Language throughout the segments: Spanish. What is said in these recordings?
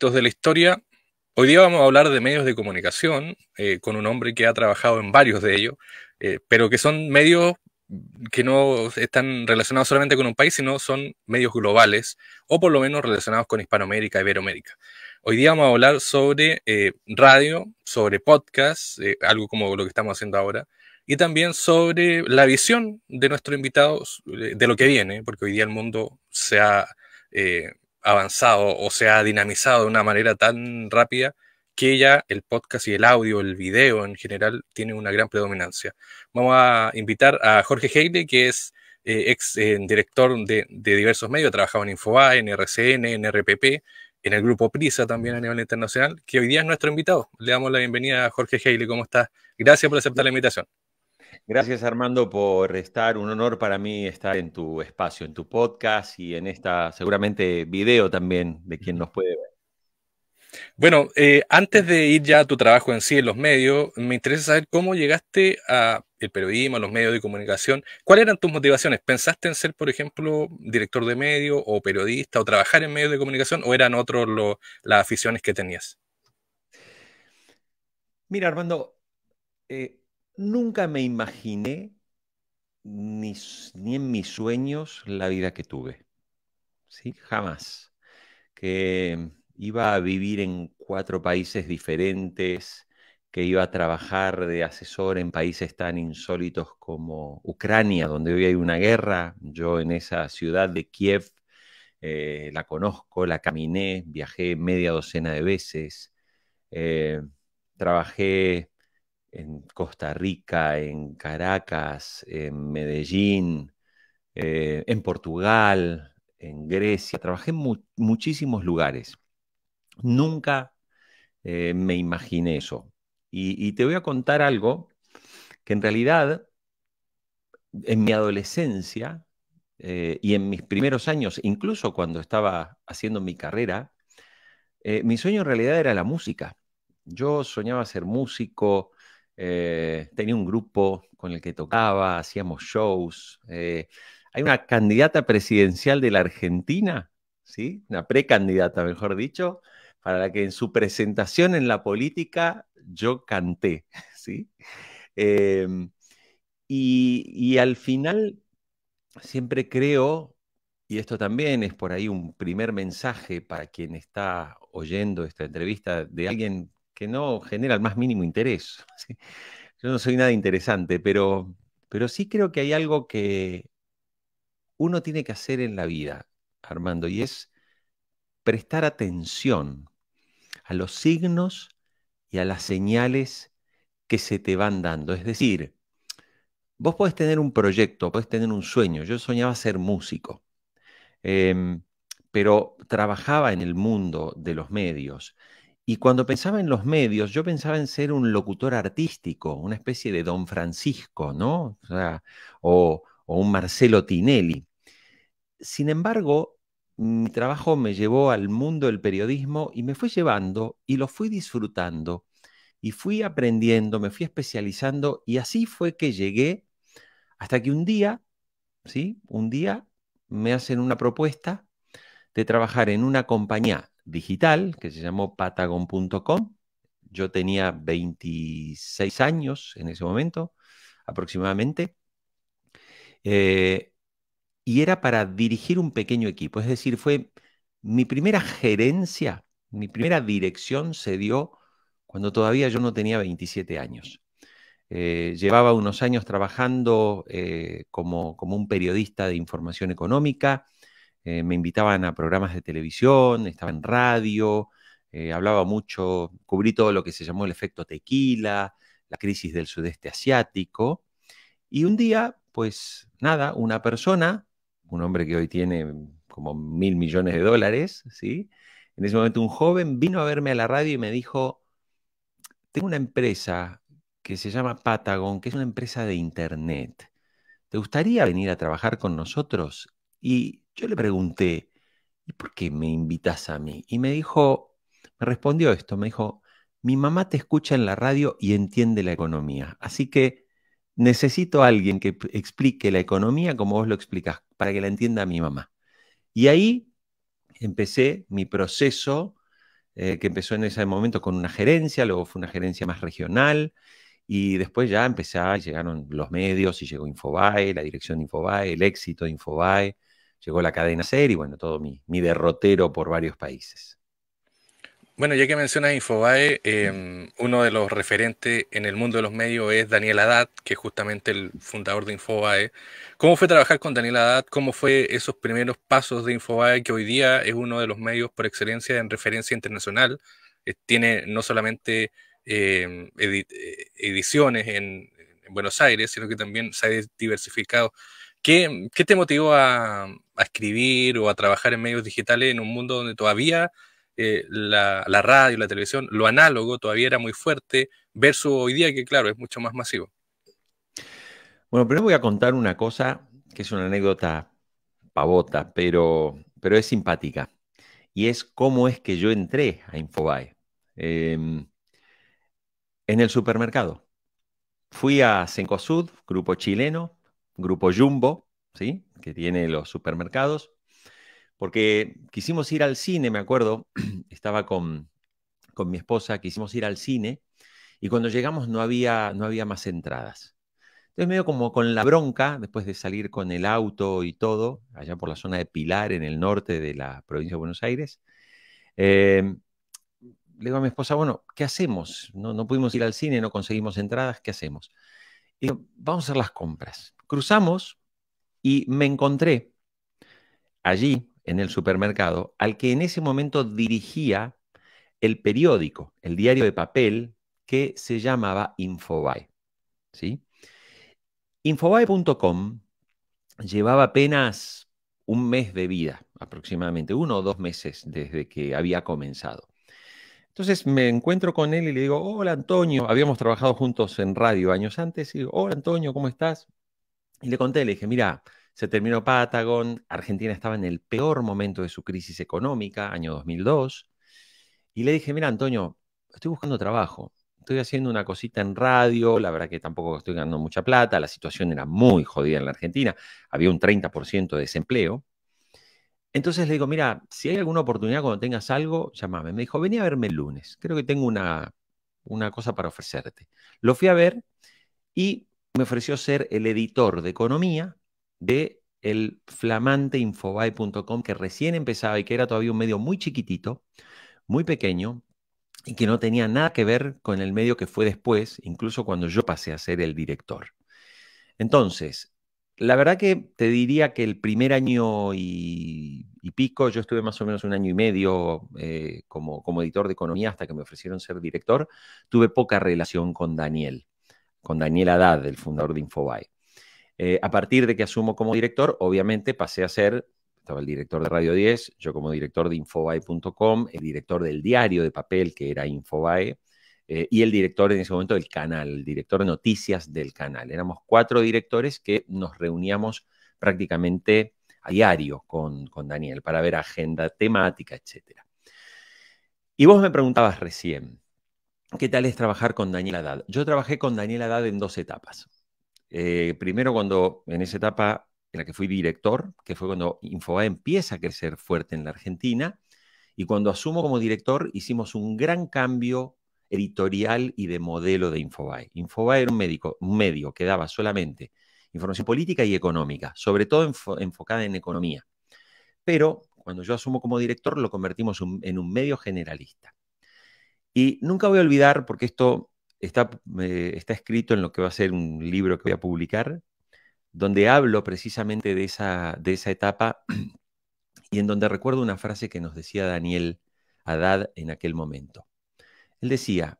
de la historia. Hoy día vamos a hablar de medios de comunicación eh, con un hombre que ha trabajado en varios de ellos, eh, pero que son medios que no están relacionados solamente con un país, sino son medios globales o por lo menos relacionados con Hispanoamérica, Iberoamérica. Hoy día vamos a hablar sobre eh, radio, sobre podcast, algo como lo que estamos haciendo ahora, y también sobre la visión de nuestro invitado de lo que viene, porque hoy día el mundo se ha avanzado o se ha dinamizado de una manera tan rápida que ya el podcast y el audio, el video en general, tienen una gran predominancia. Vamos a invitar a Jorge Heile, que es eh, ex eh, director de, diversos medios, trabajaba trabajado en Infobae, en RCN, en RPP, en el grupo Prisa también a nivel internacional, que hoy día es nuestro invitado. Le damos la bienvenida a Jorge Heile, ¿cómo estás? Gracias por aceptar la invitación. Gracias Armando por estar, un honor para mí estar en tu espacio, en tu podcast y en esta seguramente video también de quien nos puede ver. Bueno, eh, antes de ir ya a tu trabajo en sí en los medios, me interesa saber cómo llegaste al periodismo, a los medios de comunicación. ¿Cuáles eran tus motivaciones? ¿Pensaste en ser, por ejemplo, director de medio o periodista o trabajar en medios de comunicación o eran otros las aficiones que tenías? Mira, Armando, eh, nunca me imaginé ni, ni, en mis sueños la vida que tuve. ¿Sí? Jamás. Que iba a vivir en cuatro países diferentes, que iba a trabajar de asesor en países tan insólitos como Ucrania, donde hoy hay una guerra. Yo en esa ciudad de Kiev eh, la conozco, la caminé, viajé media docena de veces. Eh, trabajé en Costa Rica, en Caracas, en Medellín, eh, en Portugal, en Grecia, trabajé en muchísimos lugares. Nunca eh, me imaginé eso. Y, te voy a contar algo que en realidad en mi adolescencia eh, y en mis primeros años, incluso cuando estaba haciendo mi carrera, mi sueño en realidad era la música. Yo soñaba ser músico, eh, tenía un grupo con el que tocaba, hacíamos shows. Eh, hay una candidata presidencial de la Argentina, ¿sí? Una precandidata, mejor dicho, para la que en su presentación en la política yo canté, ¿sí? Em, y al final siempre creo, y esto también es por ahí un primer mensaje para quien está oyendo esta entrevista de alguien que no genera el más mínimo interés. Yo no soy nada interesante, pero, sí creo que hay algo que uno tiene que hacer en la vida, Armando, y es prestar atención a los signos y a las señales que se te van dando. Es decir, vos podés tener un proyecto, podés tener un sueño. Yo soñaba ser músico, em, pero trabajaba en el mundo de los medios y cuando pensaba en los medios, yo pensaba en ser un locutor artístico, una especie de Don Francisco, ¿no? O, un Marcelo Tinelli. Sin embargo, mi trabajo me llevó al mundo del periodismo y me fue llevando y lo fui disfrutando y fui aprendiendo, me fui especializando y así fue que llegué hasta que un día, ¿sí? Un día me hacen una propuesta de trabajar en una compañía digital que se llamó patagon.com. Yo tenía 26 años en ese momento, aproximadamente. Eh, y era para dirigir un pequeño equipo. Es decir, fue mi primera gerencia, mi primera dirección se dio cuando todavía yo no tenía 27 años. Eh, llevaba unos años trabajando eh, como, como, un periodista de información económica, eh, me invitaban a programas de televisión, estaba en radio, eh, hablaba mucho, cubrí todo lo que se llamó el efecto tequila, la crisis del sudeste asiático. Y un día, pues nada, una persona, un hombre que hoy tiene como mil millones de dólares, ¿sí? En ese momento un joven vino a verme a la radio y me dijo, tengo una empresa que se llama Patagon, que es una empresa de Internet. ¿Te gustaría venir a trabajar con nosotros? Y yo le pregunté, ¿y por qué me invitas a mí? Y me dijo, me respondió esto, me dijo, mi mamá te escucha en la radio y entiende la economía, así que necesito a alguien que explique la economía como vos lo explicas, para que la entienda mi mamá. Y ahí empecé mi proceso, eh, que empezó en ese momento con una gerencia, luego fue una gerencia más regional, y después ya empecé, llegaron los medios y llegó Infobae, la dirección de Infobae, el éxito de Infobae, llegó la cadena SER y bueno, todo mi, derrotero por varios países. Bueno, ya que mencionas Infobae, em, uno de los referentes en el mundo de los medios es Daniel Haddad, que es justamente el fundador de Infobae. ¿Cómo fue trabajar con Daniel Haddad? ¿Cómo fue esos primeros pasos de Infobae, que hoy día es uno de los medios por excelencia en referencia internacional? tiene no solamente em, eh, ediciones en Buenos Aires, sino que también se ha diversificado ¿Qué, te motivó a, escribir o a trabajar en medios digitales en un mundo donde todavía eh, la, radio, la televisión, lo análogo todavía era muy fuerte versus hoy día que, claro, es mucho más masivo? Bueno, primero voy a contar una cosa que es una anécdota pavota, pero, es simpática. Y es cómo es que yo entré a Infobae. Em, en el supermercado. Fui a Cencosud, grupo chileno, grupo Jumbo, ¿sí? que tiene los supermercados, porque quisimos ir al cine, me acuerdo, estaba con, mi esposa, quisimos ir al cine y cuando llegamos no había, no había más entradas. Entonces medio como con la bronca, después de salir con el auto y todo, allá por la zona de Pilar, en el norte de la provincia de Buenos Aires, eh, le digo a mi esposa, bueno, ¿qué hacemos? No, no pudimos ir al cine, no conseguimos entradas, ¿qué hacemos? Y digo, vamos a hacer las compras. Cruzamos y me encontré allí, en el supermercado, al que en ese momento dirigía el periódico, el diario de papel, que se llamaba Infobae. ¿sí? Infobae.com llevaba apenas un mes de vida, aproximadamente, uno o dos meses desde que había comenzado. Entonces me encuentro con él y le digo, hola Antonio, habíamos trabajado juntos en radio años antes, y digo, hola Antonio, ¿cómo estás? Y le conté, le dije, mira, se terminó Patagon, Argentina estaba en el peor momento de su crisis económica, año 2002. Y le dije, mira, Antonio, estoy buscando trabajo. Estoy haciendo una cosita en radio, la verdad que tampoco estoy ganando mucha plata, la situación era muy jodida en la Argentina, había un 30% de desempleo. Entonces le digo, mira, si hay alguna oportunidad cuando tengas algo, llámame. Me dijo, vení a verme el lunes, creo que tengo una, una cosa para ofrecerte. Lo fui a ver y me ofreció ser el editor de economía de el flamante infobae.com que recién empezaba y que era todavía un medio muy chiquitito, muy pequeño y que no tenía nada que ver con el medio que fue después, incluso cuando yo pasé a ser el director. Entonces, la verdad que te diría que el primer año y, pico, yo estuve más o menos un año y medio eh, como, como editor de economía hasta que me ofrecieron ser director, tuve poca relación con Daniel con Daniel Haddad, el fundador de Infobae. Eh, a partir de que asumo como director, obviamente pasé a ser, estaba el director de Radio 10, yo como director de Infobae.com, el director del diario de papel que era Infobae, eh, y el director en ese momento del canal, el director de noticias del canal. Éramos cuatro directores que nos reuníamos prácticamente a diario con, con Daniel para ver agenda temática, etc. Y vos me preguntabas recién, ¿Qué tal es trabajar con Daniel Haddad? Yo trabajé con Daniel Haddad en dos etapas. Eh, primero, cuando en esa etapa en la que fui director, que fue cuando Infobae empieza a crecer fuerte en la Argentina, y cuando asumo como director, hicimos un gran cambio editorial y de modelo de Infobae. Infobae era un, médico, medio que daba solamente información política y económica, sobre todo enfocada en economía. Pero cuando yo asumo como director, lo convertimos en un medio generalista. Y nunca voy a olvidar, porque esto está, eh, está escrito en lo que va a ser un libro que voy a publicar, donde hablo precisamente de esa, de esa etapa y en donde recuerdo una frase que nos decía Daniel Haddad en aquel momento. Él decía,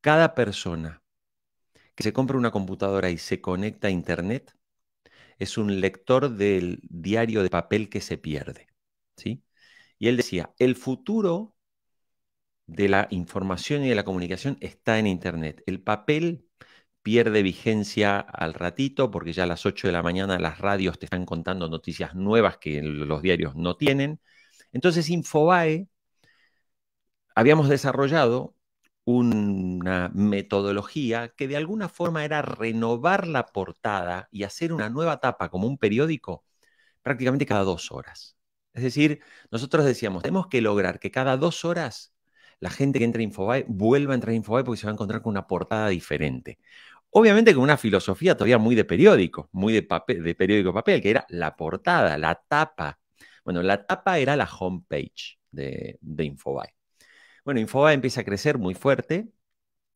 cada persona que se compra una computadora y se conecta a Internet es un lector del diario de papel que se pierde. ¿sí? Y él decía, el futuro de la información y de la comunicación está en Internet. El papel pierde vigencia al ratito porque ya a las 8 de la mañana las radios te están contando noticias nuevas que los diarios no tienen. Entonces, Infobae, habíamos desarrollado una metodología que de alguna forma era renovar la portada y hacer una nueva etapa como un periódico prácticamente cada dos horas. Es decir, nosotros decíamos, tenemos que lograr que cada dos horas la gente que entra a InfoBay vuelva a entrar a InfoBay porque se va a encontrar con una portada diferente. Obviamente con una filosofía todavía muy de periódico, muy de, periódico papel, que era la portada, la tapa. Bueno, la tapa era la homepage de, de Infobae. Bueno, InfoBay empieza a crecer muy fuerte.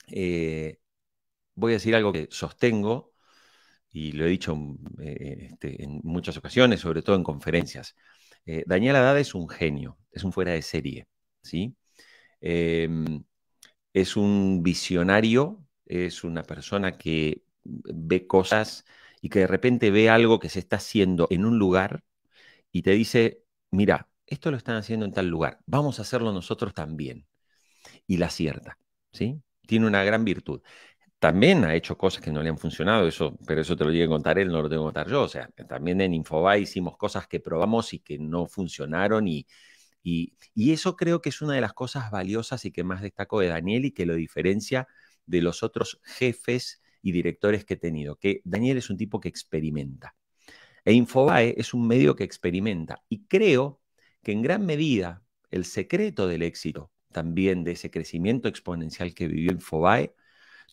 Eh, voy a decir algo que sostengo y lo he dicho eh, este, en muchas ocasiones, sobre todo en conferencias. Eh, Daniel Haddad es un genio, es un fuera de serie, ¿sí? Em, es un visionario, es una persona que ve cosas y que de repente ve algo que se está haciendo en un lugar y te dice, mira, esto lo están haciendo en tal lugar, vamos a hacerlo nosotros también. Y la cierta ¿sí? Tiene una gran virtud. También ha hecho cosas que no le han funcionado, eso, pero eso te lo tiene que contar él, no lo tengo que contar yo. O sea, también en Infobae hicimos cosas que probamos y que no funcionaron y, y, eso creo que es una de las cosas valiosas y que más destaco de Daniel y que lo diferencia de los otros jefes y directores que he tenido, que Daniel es un tipo que experimenta. E Infobae es un medio que experimenta. Y creo que en gran medida el secreto del éxito también de ese crecimiento exponencial que vivió Infobae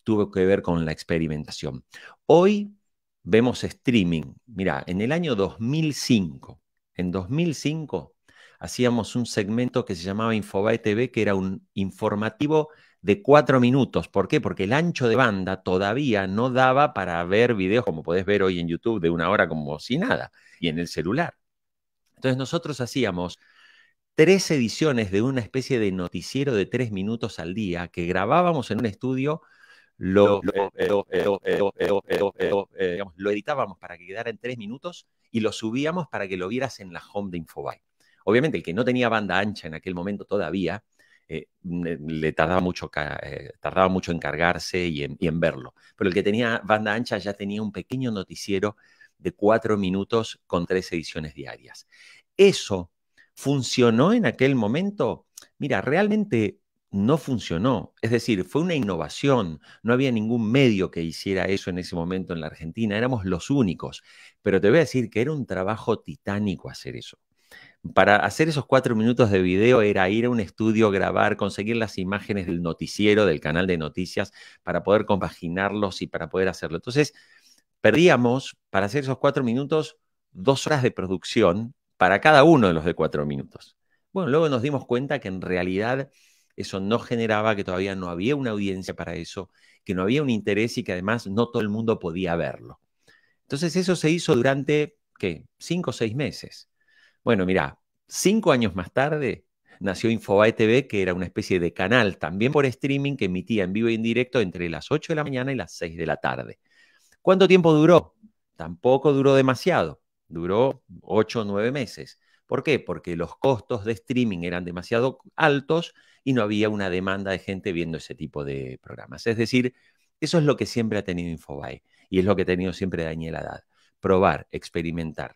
tuvo que ver con la experimentación. Hoy vemos streaming. Mira, en el año 2005, en 2005 hacíamos un segmento que se llamaba Infobae TV, que era un informativo de cuatro minutos. ¿Por qué? Porque el ancho de banda todavía no daba para ver videos, como podés ver hoy en YouTube, de una hora como si nada, y en el celular. Entonces nosotros hacíamos tres ediciones de una especie de noticiero de tres minutos al día que grabábamos en un estudio, lo, lo eh, editábamos para que quedara en tres minutos y lo subíamos para que lo vieras en la home de Infobae. Obviamente, el que no tenía banda ancha en aquel momento todavía, eh, le tardaba mucho, eh, tardaba mucho en cargarse y en, verlo. Pero el que tenía banda ancha ya tenía un pequeño noticiero de cuatro minutos con tres ediciones diarias. ¿Eso funcionó en aquel momento? Mira, realmente no funcionó. Es decir, fue una innovación. No había ningún medio que hiciera eso en ese momento en la Argentina. Éramos los únicos. Pero te voy a decir que era un trabajo titánico hacer eso para hacer esos cuatro minutos de video era ir a un estudio, grabar, conseguir las imágenes del noticiero, del canal de noticias, para poder compaginarlos y para poder hacerlo. Entonces, perdíamos para hacer esos cuatro minutos dos horas de producción para cada uno de los de cuatro minutos. Bueno, luego nos dimos cuenta que en realidad eso no generaba, que todavía no había una audiencia para eso, que no había un interés y que además no todo el mundo podía verlo. Entonces eso se hizo durante, ¿qué? Cinco o seis meses. Bueno, mira, cinco años más tarde nació Infobay TV, que era una especie de canal también por streaming que emitía en vivo e en directo entre las 8 de la mañana y las 6 de la tarde. ¿Cuánto tiempo duró? Tampoco duró demasiado, duró 8 o 9 meses. ¿Por qué? Porque los costos de streaming eran demasiado altos y no había una demanda de gente viendo ese tipo de programas. Es decir, eso es lo que siempre ha tenido Infobae y es lo que ha tenido siempre Daniel Haddad. Probar, experimentar.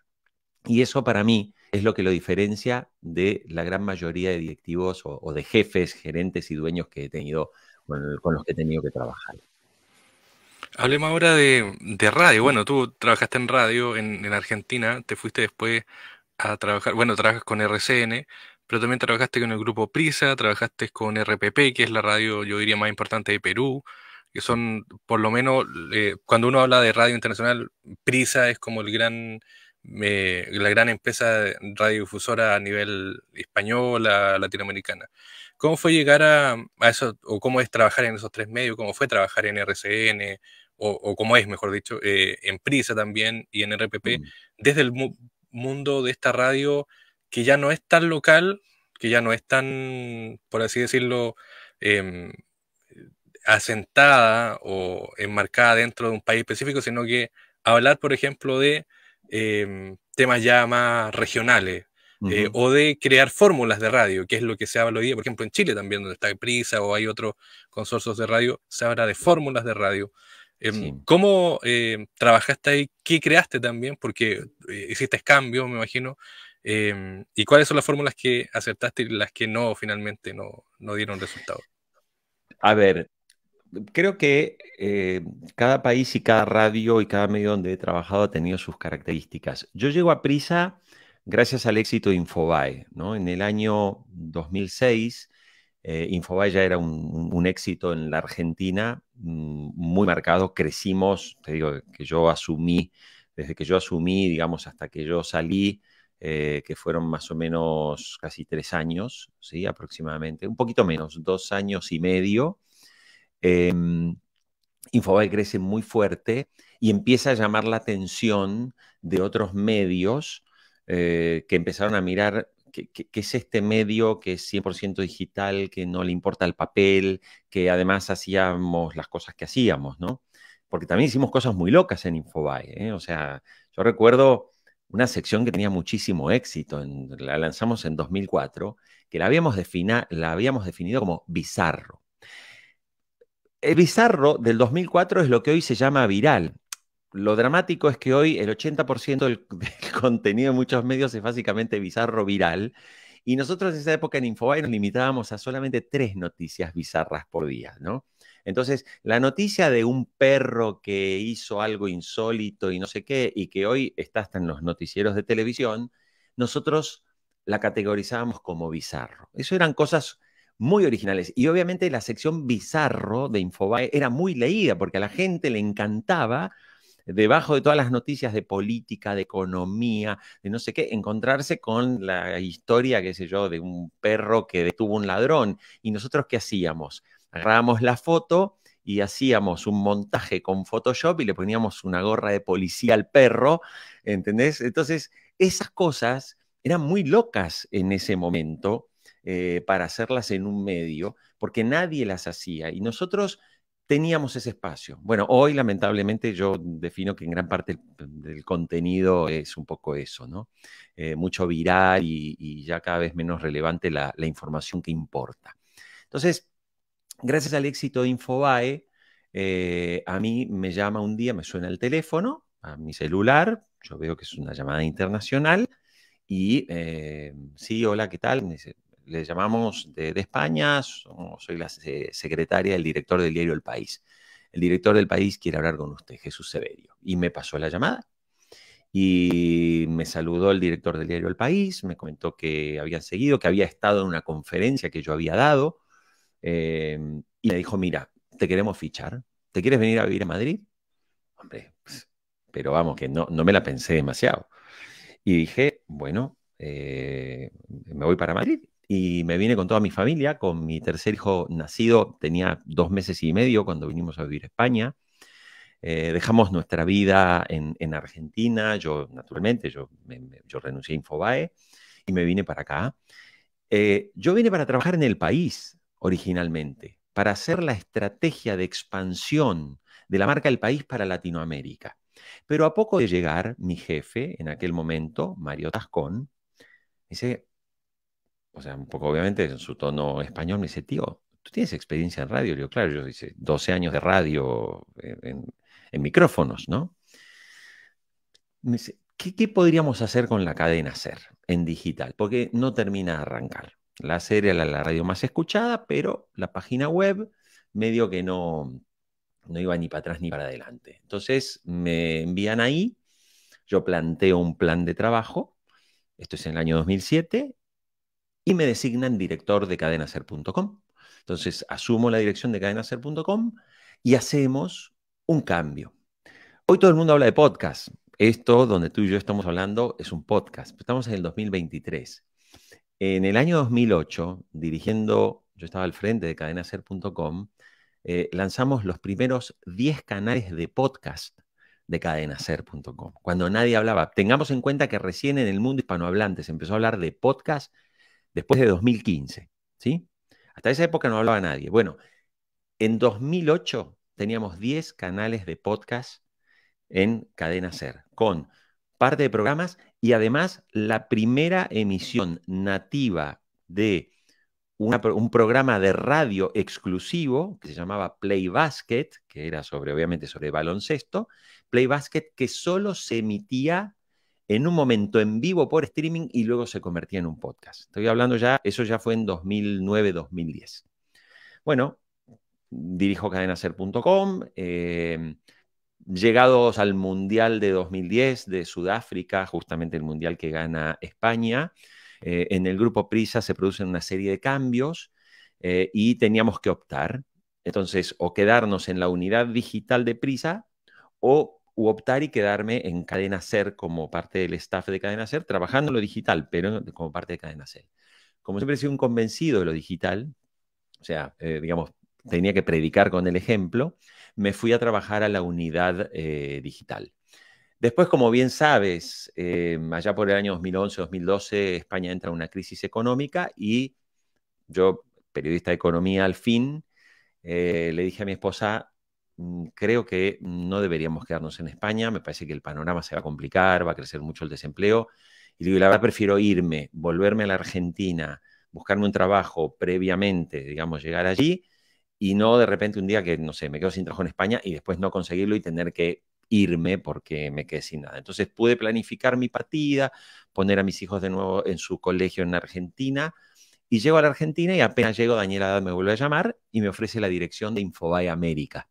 Y eso para mí es lo que lo diferencia de la gran mayoría de directivos o, de jefes, gerentes y dueños que he tenido con, los que he tenido que trabajar. Hablemos ahora de, radio. Bueno, tú trabajaste en radio en, Argentina, te fuiste después a trabajar, bueno, trabajas con RCN, pero también trabajaste con el grupo Prisa, trabajaste con RPP, que es la radio, yo diría, más importante de Perú, que son, por lo menos, eh, cuando uno habla de radio internacional, Prisa es como el gran la gran empresa radiodifusora a nivel español latinoamericana. ¿Cómo fue llegar a, eso, o cómo es trabajar en esos tres medios, cómo fue trabajar en RCN, o, cómo es, mejor dicho, eh, en Prisa también y en RPP, mm. desde el mundo de esta radio que ya no es tan local, que ya no es tan, por así decirlo, em, asentada o enmarcada dentro de un país específico, sino que hablar, por ejemplo, de Em, temas ya más regionales. Eh, o de crear fórmulas de radio, que es lo que se habla hoy día, por ejemplo, en Chile también, donde está Prisa o hay otros consorcios de radio, se habla de fórmulas de radio. Em, ¿Cómo em, trabajaste ahí? ¿Qué creaste también? Porque eh, hiciste cambios, me imagino. ¿Y cuáles son las fórmulas que acertaste y las que no finalmente no, no dieron resultado? A ver, creo que eh, cada país y cada radio y cada medio donde he trabajado ha tenido sus características. Yo llego a Prisa gracias al éxito de Infobae. ¿no? En el año 2006, eh, Infobae ya era un, éxito en la Argentina mm, muy marcado. Crecimos, te digo, que yo asumí, desde que yo asumí, digamos, hasta que yo salí, eh, que fueron más o menos casi tres años, ¿sí? aproximadamente, un poquito menos, dos años y medio. Eh, Infobae crece muy fuerte y empieza a llamar la atención de otros medios eh, que empezaron a mirar qué, es este medio que es 100% digital, que no le importa el papel, que además hacíamos las cosas que hacíamos, ¿no? Porque también hicimos cosas muy locas en Infobae, ¿eh? o sea, yo recuerdo una sección que tenía muchísimo éxito, la lanzamos en 2004, que la habíamos definido como bizarro. El bizarro del 2004 es lo que hoy se llama viral. Lo dramático es que hoy el 80% del, contenido de muchos medios es básicamente bizarro viral. Y nosotros en esa época en Infobay nos limitábamos a solamente tres noticias bizarras por día, ¿no? Entonces, la noticia de un perro que hizo algo insólito y no sé qué, y que hoy está hasta en los noticieros de televisión, nosotros la categorizábamos como bizarro. Eso eran cosas muy originales. Y obviamente la sección bizarro de Infobae era muy leída porque a la gente le encantaba debajo de todas las noticias de política, de economía, de no sé qué, encontrarse con la historia, qué sé yo, de un perro que detuvo un ladrón. ¿Y nosotros qué hacíamos? Agarrábamos la foto y hacíamos un montaje con Photoshop y le poníamos una gorra de policía al perro, ¿entendés? Entonces, esas cosas eran muy locas en ese momento eh, para hacerlas en un medio, porque nadie las hacía y nosotros teníamos ese espacio. Bueno, hoy lamentablemente yo defino que en gran parte del contenido es un poco eso, ¿no? Eh, mucho viral y, ya cada vez menos relevante la, información que importa. Entonces, gracias al éxito de Infobae, eh, a mí me llama un día, me suena el teléfono, a mi celular, yo veo que es una llamada internacional y sí, hola, ¿qué tal? le llamamos de, España, soy la secretaria del director del diario El País. El director del país quiere hablar con usted, Jesús Severio. Y me pasó la llamada y me saludó el director del diario El País, me comentó que habían seguido, que había estado en una conferencia que yo había dado em, y me dijo, mira, te queremos fichar, ¿te quieres venir a vivir a Madrid? Hombre, pues, pero vamos, que no, me la pensé demasiado. Y dije, bueno, eh, me voy para Madrid y me vine con toda mi familia, con mi tercer hijo nacido, tenía dos meses y medio cuando vinimos a vivir a España. Eh, dejamos nuestra vida en, Argentina, yo naturalmente, yo, renuncié a Infobae y me vine para acá. Eh, yo vine para trabajar en el país originalmente, para hacer la estrategia de expansión de la marca El País para Latinoamérica. Pero a poco de llegar, mi jefe en aquel momento, Mario Tascón, dice, o sea, un poco obviamente en su tono español, me dice, tío, ¿tú tienes experiencia en radio? Le digo, claro, yo hice 12 años de radio en, micrófonos, ¿no? Me dice, ¿qué, podríamos hacer con la cadena SER en digital? Porque no termina de arrancar. La SER era la, radio más escuchada, pero la página web medio que no, no iba ni para atrás ni para adelante. Entonces me envían ahí, yo planteo un plan de trabajo, esto es en el año 2007, y me designan director de cadenaser.com. Entonces asumo la dirección de cadenaser.com y hacemos un cambio. Hoy todo el mundo habla de podcast. Esto donde tú y yo estamos hablando es un podcast. Estamos en el 2023. En el año 2008, dirigiendo, yo estaba al frente de cadenaser.com, eh, lanzamos los primeros 10 canales de podcast de cadenaser.com, cuando nadie hablaba. Tengamos en cuenta que recién en el mundo hispanohablante se empezó a hablar de podcast después de 2015, ¿sí? Hasta esa época no hablaba nadie. Bueno, en 2008 teníamos 10 canales de podcast en Cadena Ser, con parte de programas y además la primera emisión nativa de un programa de radio exclusivo que se llamaba Play Basket, que era sobre, obviamente, sobre baloncesto, Play Basket que solo se emitía en un momento en vivo por streaming y luego se convertía en un podcast. Estoy hablando ya, eso ya fue en 2009-2010. Bueno, dirijo cadenaser.com. Em, llegados al Mundial de 2010 de Sudáfrica, justamente el Mundial que gana España, eh, en el grupo Prisa se producen una serie de cambios eh, y teníamos que optar. Entonces, o quedarnos en la unidad digital de Prisa o o optar y quedarme en Cadena Ser como parte del staff de Cadena Ser, trabajando en lo digital, pero como parte de Cadena Ser. Como siempre he sido un convencido de lo digital, o sea, eh, digamos, tenía que predicar con el ejemplo, me fui a trabajar a la unidad eh, digital. Después, como bien sabes, eh, allá por el año 2011-2012, España entra en una crisis económica y yo, periodista de economía al fin, le dije a mi esposa, Mm, creo que no deberíamos quedarnos en España, me parece que el panorama se va a complicar, va a crecer mucho el desempleo. Y digo, la verdad prefiero irme, volverme a la Argentina, buscarme un trabajo previamente, digamos, llegar allí y no de repente un día que, no sé, me quedo sin trabajo en España y después no conseguirlo y tener que irme porque me quedé sin nada. Entonces pude planificar mi partida, poner a mis hijos de nuevo en su colegio en Argentina y llego a la Argentina y apenas llego Daniela me vuelve a llamar y me ofrece la dirección de Infobae América.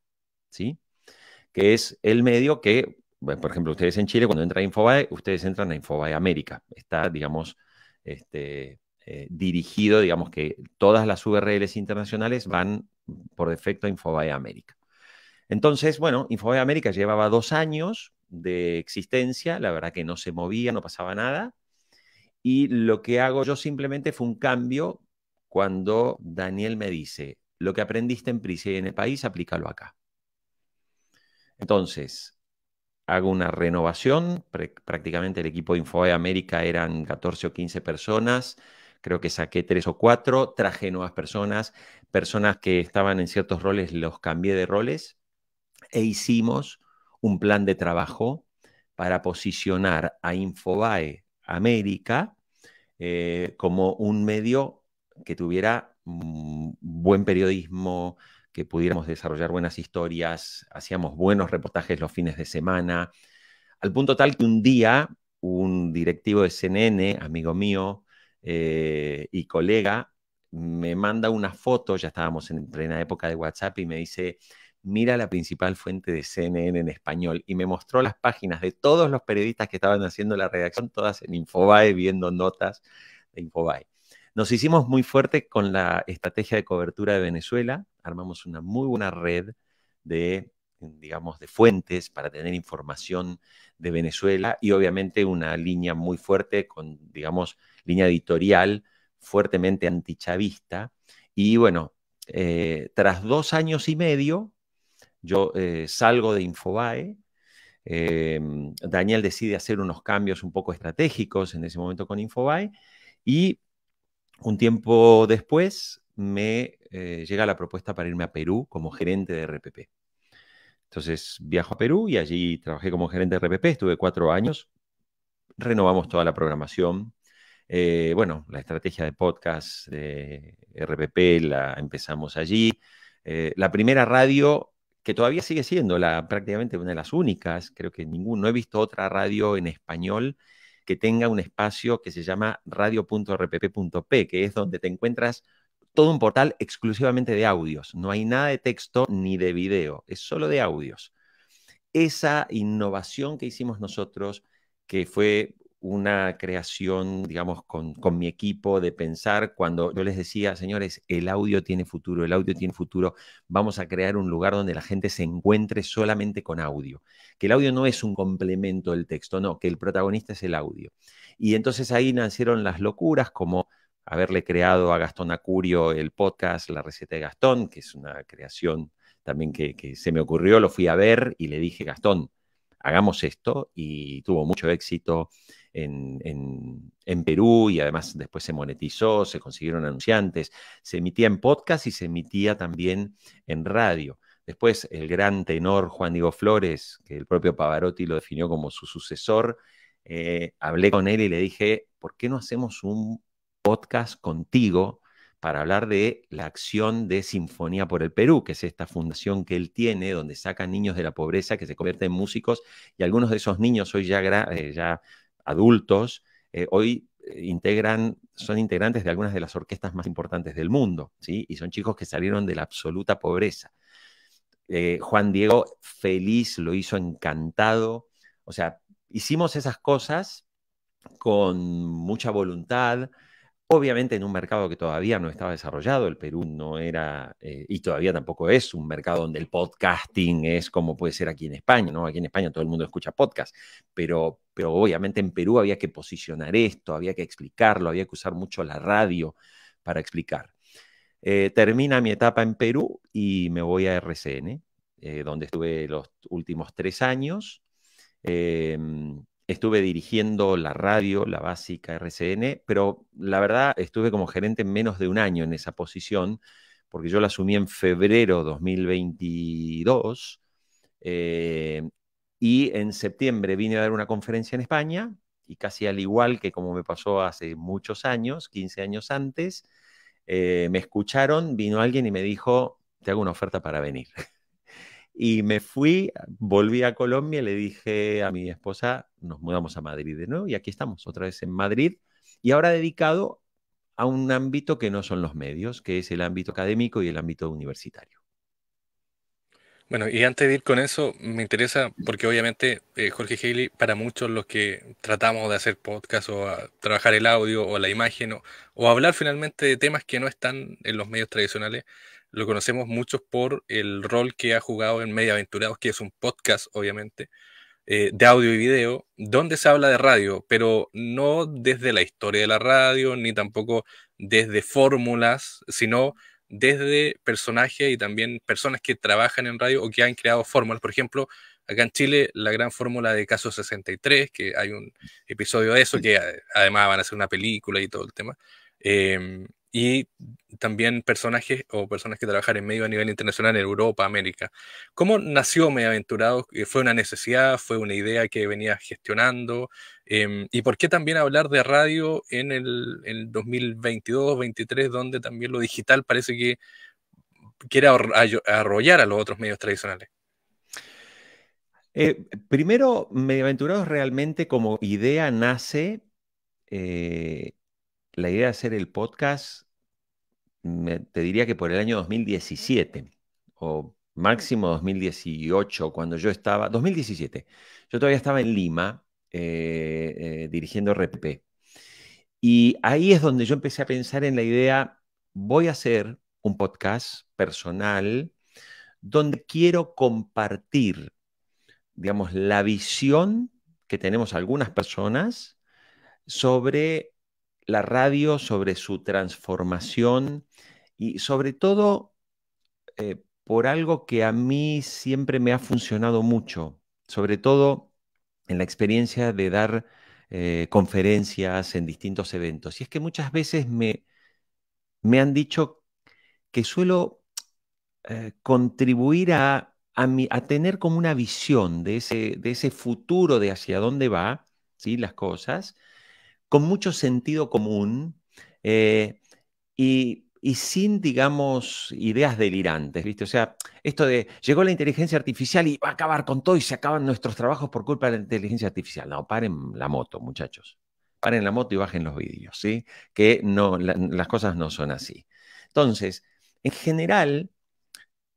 Que es el medio que, por ejemplo, ustedes en Chile, cuando entran a Infobae, ustedes entran a Infobae América. Está, digamos, este, eh, dirigido, digamos que todas las URLs internacionales van por defecto a Infobae América. Entonces, bueno, Infobae América llevaba dos años de existencia, la verdad que no se movía, no pasaba nada. Y lo que hago yo simplemente fue un cambio cuando Daniel me dice, lo que aprendiste en Prisa y en el país, aplícalo acá. Entonces, hago una renovación, prácticamente el equipo de Infobae América eran 14 o 15 personas, creo que saqué tres o cuatro, traje nuevas personas, personas que estaban en ciertos roles, los cambié de roles e hicimos un plan de trabajo para posicionar a Infobae América eh, como un medio que tuviera mm, buen periodismo, pudiéramos desarrollar buenas historias, hacíamos buenos reportajes los fines de semana, al punto tal que un día un directivo de CNN, amigo mío eh, y colega, me manda una foto, ya estábamos en plena época de WhatsApp, y me dice, mira la principal fuente de CNN en español. Y me mostró las páginas de todos los periodistas que estaban haciendo la redacción, todas en Infobae, viendo notas de Infobae. Nos hicimos muy fuerte con la estrategia de cobertura de Venezuela, armamos una muy buena red de digamos, de fuentes para tener información de Venezuela y obviamente una línea muy fuerte con, digamos, línea editorial fuertemente antichavista. Y bueno, eh, tras dos años y medio, yo eh, salgo de Infobae. Em, Daniel decide hacer unos cambios un poco estratégicos en ese momento con Infobae y un tiempo después me eh, llega la propuesta para irme a Perú como gerente de RPP. Entonces viajo a Perú y allí trabajé como gerente de RPP, estuve cuatro años, renovamos toda la programación, eh, bueno, la estrategia de podcast de RPP la empezamos allí, eh, la primera radio que todavía sigue siendo la, prácticamente una de las únicas, creo que ningún, no he visto otra radio en español que tenga un espacio que se llama radio.rpp.p, que es donde te encuentras todo un portal exclusivamente de audios. No hay nada de texto ni de video, es solo de audios. Esa innovación que hicimos nosotros, que fue una creación, digamos, con, mi equipo de pensar cuando yo les decía, señores, el audio tiene futuro, el audio tiene futuro, vamos a crear un lugar donde la gente se encuentre solamente con audio, que el audio no es un complemento del texto, no, que el protagonista es el audio. Y entonces ahí nacieron las locuras como haberle creado a Gastón Acurio el podcast La receta de Gastón, que es una creación también que, que se me ocurrió, lo fui a ver y le dije, Gastón, hagamos esto y tuvo mucho éxito en, Perú y además después se monetizó, se consiguieron anunciantes, se emitía en podcast y se emitía también en radio. Después el gran tenor Juan Diego Flores, que el propio Pavarotti lo definió como su sucesor, eh, hablé con él y le dije, ¿por qué no hacemos un podcast contigo para hablar de la acción de Sinfonía por el Perú, que es esta fundación que él tiene, donde sacan niños de la pobreza que se convierten en músicos y algunos de esos niños hoy ya, eh, adultos, eh, hoy eh, integran, son integrantes de algunas de las orquestas más importantes del mundo, ¿sí? Y son chicos que salieron de la absoluta pobreza. Juan Diego feliz, lo hizo encantado. O sea, hicimos esas cosas con mucha voluntad, Obviamente en un mercado que todavía no estaba desarrollado, el Perú no era, eh, y todavía tampoco es un mercado donde el podcasting es como puede ser aquí en España, ¿no? Aquí en España todo el mundo escucha podcast, pero, pero obviamente en Perú había que posicionar esto, había que explicarlo, había que usar mucho la radio para explicar. Eh, termina mi etapa en Perú y me voy a RCN, eh, donde estuve los últimos tres años estuve dirigiendo la radio, la básica RCN, pero la verdad estuve como gerente menos de un año en esa posición, porque yo la asumí en febrero 2022 eh, y en septiembre vine a dar una conferencia en España y casi al igual que como me pasó hace muchos años, 15 años antes, eh, me escucharon, vino alguien y me dijo, te hago una oferta para venir. Y me fui, volví a Colombia y le dije a mi esposa, nos mudamos a Madrid de nuevo y aquí estamos, otra vez en Madrid y ahora dedicado a un ámbito que no son los medios, que es el ámbito académico y el ámbito universitario. Bueno, y antes de ir con eso, me interesa, porque obviamente eh, Jorge Haley, para muchos los que tratamos de hacer podcast o a trabajar el audio o la imagen o hablar finalmente de temas que no están en los medios tradicionales, lo conocemos muchos por el rol que ha jugado en Media Aventurados, que es un podcast, obviamente, eh, de audio y video, donde se habla de radio, pero no desde la historia de la radio, ni tampoco desde fórmulas, sino desde personajes y también personas que trabajan en radio o que han creado fórmulas. Por ejemplo, acá en Chile, la gran fórmula de Caso 63, que hay un episodio de eso, que además van a hacer una película y todo el tema. Em, y también personajes o personas que trabajan en medio a nivel internacional en Europa, América. ¿Cómo nació Me eh, ¿Fue una necesidad? ¿Fue una idea que venía gestionando? Em, ¿Y por qué también hablar de radio en el, 2022-2023, donde también lo digital parece que quiere arrollar a los otros medios tradicionales? Eh, primero, Mediaventurados realmente como idea nace eh, la idea de hacer el podcast, te diría que por el año 2017 o máximo 2018, cuando yo estaba, 2017, yo todavía estaba en Lima eh, eh, dirigiendo RPP. Y ahí es donde yo empecé a pensar en la idea, voy a hacer un podcast personal donde quiero compartir, digamos, la visión que tenemos algunas personas sobre la radio, sobre su transformación y sobre todo eh, por algo que a mí siempre me ha funcionado mucho, sobre todo en la experiencia de dar eh, conferencias en distintos eventos. Y es que muchas veces me, han dicho que suelo eh, contribuir a, tener como una visión de ese, futuro, de hacia dónde va ¿sí? las cosas, con mucho sentido común eh, y, sin, digamos, ideas delirantes, ¿viste? O sea, esto de llegó la inteligencia artificial y va a acabar con todo y se acaban nuestros trabajos por culpa de la inteligencia artificial. No, paren la moto, muchachos. Paren la moto y bajen los vídeos, ¿sí? Que no, las cosas no son así. Entonces, en general,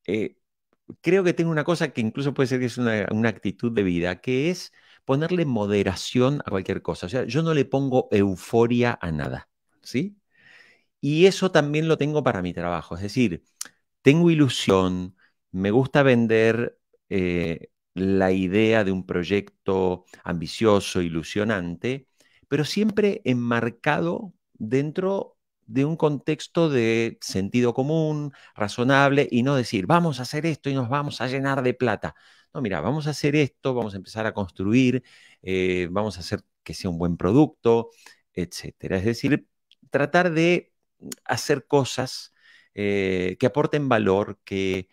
eh, creo que tengo una cosa que incluso puede ser que es una actitud de vida, que es ponerle moderación a cualquier cosa. O sea, yo no le pongo euforia a nada, ¿sí? Y eso también lo tengo para mi trabajo. Es decir, tengo ilusión, me gusta vender eh, la idea de un proyecto ambicioso, ilusionante, pero siempre enmarcado dentro de un contexto de sentido común, razonable, y no decir, vamos a hacer esto y nos vamos a llenar de plata. No, mira, vamos a hacer esto, vamos a empezar a construir, eh, vamos a hacer que sea un buen producto, etcétera. Es decir, tratar de hacer cosas eh, que aporten valor, que,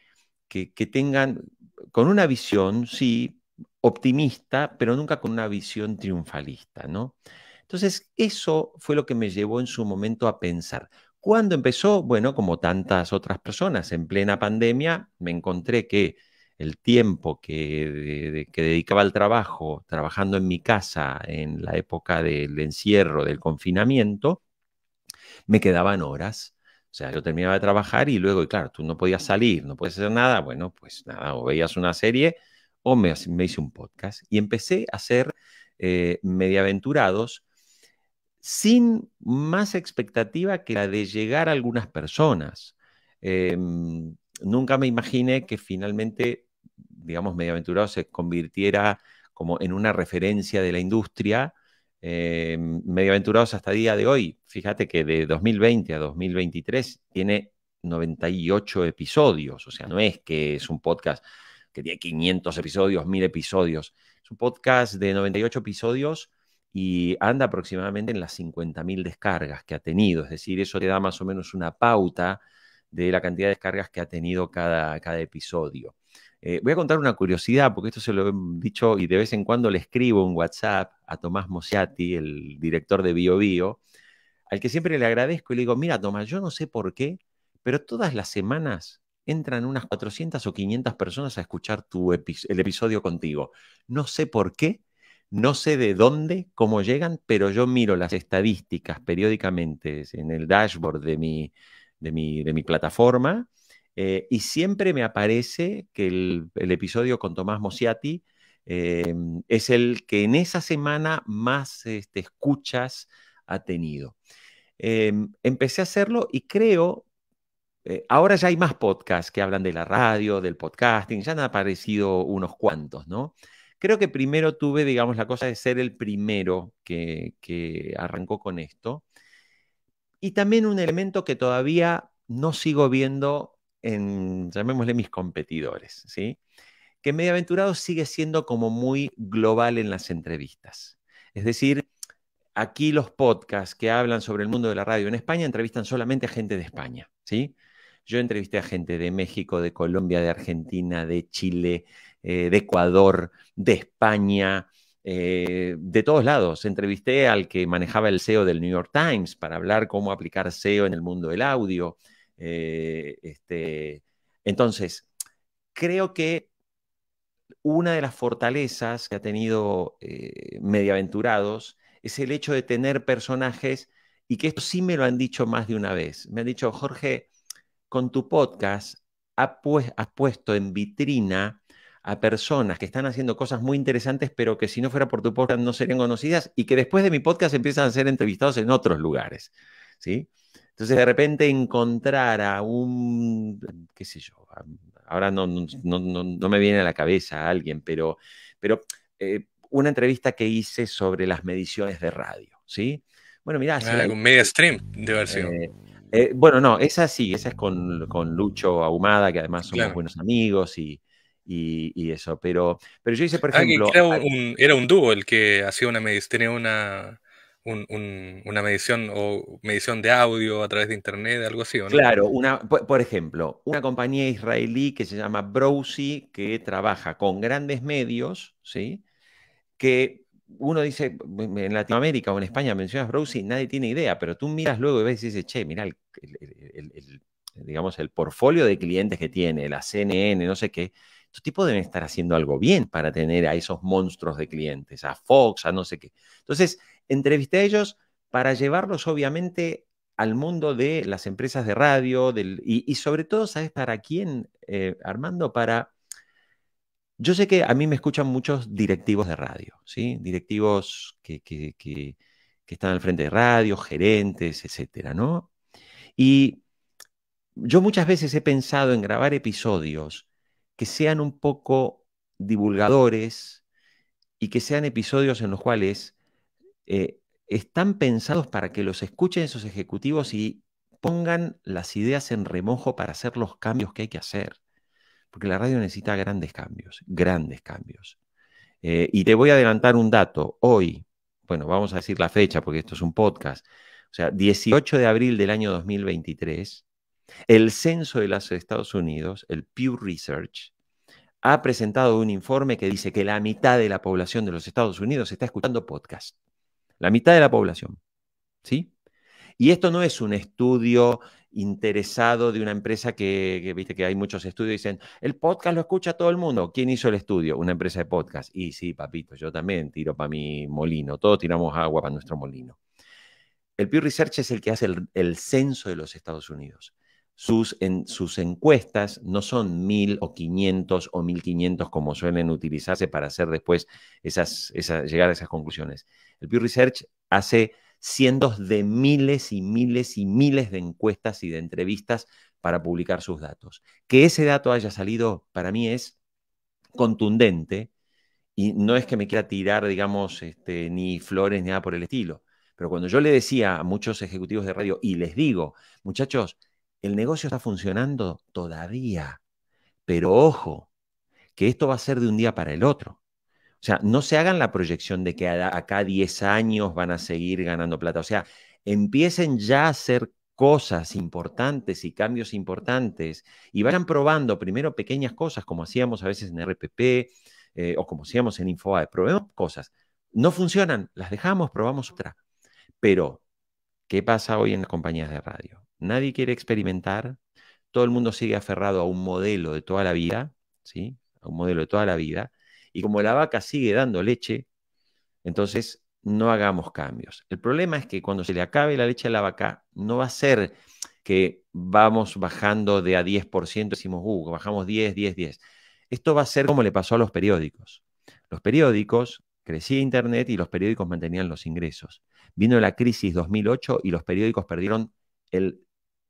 que, que tengan con una visión, sí, optimista, pero nunca con una visión triunfalista, ¿no? Entonces, eso fue lo que me llevó en su momento a pensar. Cuando empezó? Bueno, como tantas otras personas, en plena pandemia me encontré que el tiempo que, dedicaba al trabajo, trabajando en mi casa en la época del encierro, del confinamiento, me quedaban horas. O sea, yo terminaba de trabajar y luego, claro, tú no podías salir, no puedes hacer nada, bueno, pues nada, o veías una serie o me, hice un podcast. Y empecé a ser eh, mediaventurados sin más expectativa que la de llegar a algunas personas. Em, nunca me imaginé que finalmente digamos, Aventurado se convirtiera como en una referencia de la industria. Eh, Mediaventurados hasta día de hoy, fíjate que de 2020 a 2023 tiene 98 episodios, o sea, no es que es un podcast que tiene 500 episodios, 1000 episodios, es un podcast de 98 episodios y anda aproximadamente en las 50.000 descargas que ha tenido, es decir, eso te da más o menos una pauta de la cantidad de descargas que ha tenido cada episodio. Eh, voy a contar una curiosidad, porque esto se lo he dicho y de vez en cuando le escribo un WhatsApp a Tomás Mosiati, el director de BioBio, al que siempre le agradezco y le digo, mira Tomás, yo no sé por qué, pero todas las semanas entran unas 400 o 500 personas a escuchar tu el episodio contigo. No sé por qué, no sé de dónde, cómo llegan, pero yo miro las estadísticas periódicamente en el dashboard de mi, de mi plataforma eh, y siempre me aparece que el, episodio con Tomás Mosiati eh, es el que en esa semana más este, escuchas ha tenido. Eh, empecé a hacerlo y creo, ahora ya hay más podcasts que hablan de la radio, del podcasting, ya han aparecido unos cuantos, ¿no? Creo que primero tuve, digamos, la cosa de ser el primero que arrancó con esto. Y también un elemento que todavía no sigo viendo en, llamémosle mis competidores, ¿sí? Que Aventurado sigue siendo como muy global en las entrevistas. Es decir, aquí los podcasts que hablan sobre el mundo de la radio en España entrevistan solamente a gente de España, ¿sí? Yo entrevisté a gente de México, de Colombia, de Argentina, de Chile, eh, de Ecuador, de España, eh, de todos lados. Entrevisté al que manejaba el SEO del New York Times para hablar cómo aplicar SEO en el mundo del audio. Eh, este, entonces, creo que una de las fortalezas que ha tenido eh, Mediaventurados es el hecho de tener personajes, y que esto sí me lo han dicho más de una vez. Me han dicho, Jorge, con tu podcast has, has puesto en vitrina a personas que están haciendo cosas muy interesantes, pero que si no fuera por tu podcast no serían conocidas y que después de mi podcast empiezan a ser entrevistados en otros lugares. ¿sí? Entonces, de repente encontrar a un, qué sé yo, ahora no, no, me viene a la cabeza a alguien, pero, pero eh, una entrevista que hice sobre las mediciones de radio, ¿sí? Bueno, mirá. Ah, Media Stream, de versión. Eh, eh, bueno, no, esa sí, esa es con, Lucho Ahumada, que además somos buenos amigos y, y, eso. Pero, pero yo hice, por ah, ejemplo. era, un, dúo el que hacía una tenía una, una medición o medición de audio a través de internet, algo así, ¿o ¿no? Claro, una, por ejemplo, una compañía israelí que se llama Browsy, que trabaja con grandes medios, ¿sí? Que uno dice, en Latinoamérica o en España mencionas Browsy, nadie tiene idea, pero tú miras luego y ves y dices, che, mira el, digamos, el portfolio de clientes que tiene, la CNN, no sé qué, estos tipos deben estar haciendo algo bien para tener a esos monstruos de clientes, a Fox, a no sé qué. Entonces, entrevisté a ellos para llevarlos obviamente al mundo de las empresas de radio y, sobre todo, ¿sabes para quién, eh, Armando? Para... Yo sé que a mí me escuchan muchos directivos de radio, ¿sí? Directivos que, que están al frente de radio, gerentes, etcétera, ¿no? Y yo muchas veces he pensado en grabar episodios que sean un poco divulgadores y que sean episodios en los cuales eh, están pensados para que los escuchen esos ejecutivos y pongan las ideas en remojo para hacer los cambios que hay que hacer. Porque la radio necesita grandes cambios, grandes cambios. Eh, y te voy a adelantar un dato. Hoy, bueno, vamos a decir la fecha porque esto es un podcast. O sea, 18 de abril del año 2023, el Censo de los Estados Unidos, el Pew Research, ha presentado un informe que dice que la mitad de la población de los Estados Unidos está escuchando podcast la mitad de la población. ¿Sí? Y esto no es un estudio interesado de una empresa que, viste que hay muchos estudios y dicen, el podcast lo escucha todo el mundo. ¿Quién hizo el estudio? Una empresa de podcast. Y sí, papito, yo también tiro para mi molino. Todos tiramos agua para nuestro molino. El Pew Research es el que hace el censo de los Estados Unidos sus, en, sus encuestas no son mil o 500 o 1500 como suelen utilizarse para hacer después esas, llegar a esas conclusiones. El Pew Research hace cientos de miles y miles y miles de encuestas y de entrevistas para publicar sus datos. Que ese dato haya salido para mí es contundente y no es que me quiera tirar, digamos, este, ni flores ni nada por el estilo. Pero cuando yo le decía a muchos ejecutivos de radio y les digo, muchachos, el negocio está funcionando todavía, pero ojo, que esto va a ser de un día para el otro. O sea, no se hagan la proyección de que acá 10 años van a seguir ganando plata. O sea, empiecen ya a hacer cosas importantes y cambios importantes y vayan probando primero pequeñas cosas, como hacíamos a veces en RPP eh, o como hacíamos en InfoAE. Probemos cosas. No funcionan, las dejamos, probamos otra. Pero, ¿qué pasa hoy en las compañías de radio? Nadie quiere experimentar. Todo el mundo sigue aferrado a un modelo de toda la vida, ¿sí? A un modelo de toda la vida. Y como la vaca sigue dando leche, entonces no hagamos cambios. El problema es que cuando se le acabe la leche a la vaca, no va a ser que vamos bajando de a 10%, decimos, uh, bajamos 10, 10, 10. Esto va a ser como le pasó a los periódicos. Los periódicos, crecía Internet y los periódicos mantenían los ingresos. Vino la crisis 2008 y los periódicos perdieron el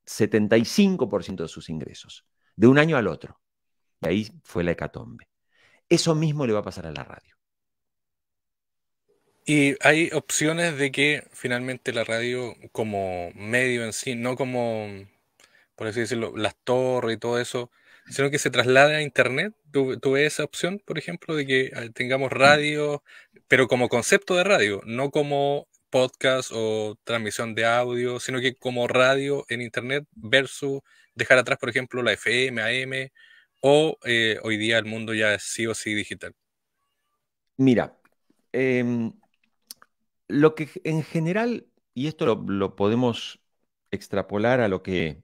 75% de sus ingresos, de un año al otro. Y ahí fue la hecatombe. Eso mismo le va a pasar a la radio. Y hay opciones de que finalmente la radio como medio en sí, no como, por así decirlo, las torres y todo eso, sino que se traslade a Internet. tuve esa opción, por ejemplo, de que eh, tengamos mm. radio, pero como concepto de radio, no como podcast o transmisión de audio, sino que como radio en internet versus dejar atrás, por ejemplo, la FM, AM o eh, hoy día el mundo ya es sí o sí digital? Mira, em, lo que en general, y esto lo, lo podemos extrapolar a lo que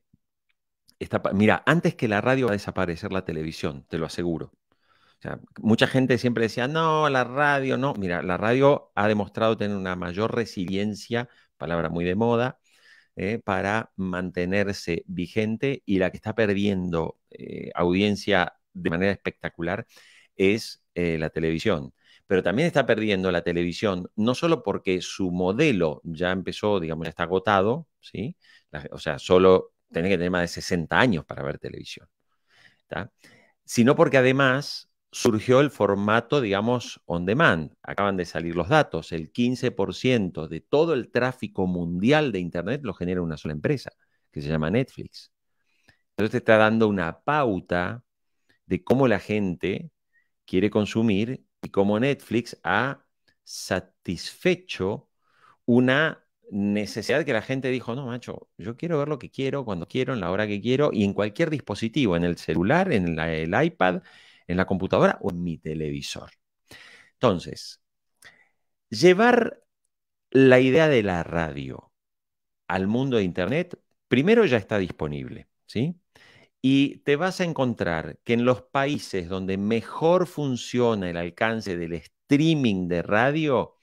está... Mira, antes que la radio va a desaparecer la televisión, te lo aseguro mucha gente siempre decía, no, la radio, no. Mira, la radio ha demostrado tener una mayor resiliencia, palabra muy de moda, eh, para mantenerse vigente y la que está perdiendo eh, audiencia de manera espectacular es eh, la televisión. Pero también está perdiendo la televisión, no solo porque su modelo ya empezó, digamos, ya está agotado, ¿sí? o sea, solo tiene que tener más de 60 años para ver televisión, Sino porque además surgió el formato, digamos, on demand. Acaban de salir los datos. El 15% de todo el tráfico mundial de Internet lo genera una sola empresa, que se llama Netflix. Entonces te está dando una pauta de cómo la gente quiere consumir y cómo Netflix ha satisfecho una necesidad que la gente dijo, no, macho, yo quiero ver lo que quiero, cuando quiero, en la hora que quiero, y en cualquier dispositivo, en el celular, en el iPad, en la computadora o en mi televisor. Entonces, llevar la idea de la radio al mundo de Internet, primero ya está disponible, ¿sí? Y te vas a encontrar que en los países donde mejor funciona el alcance del streaming de radio,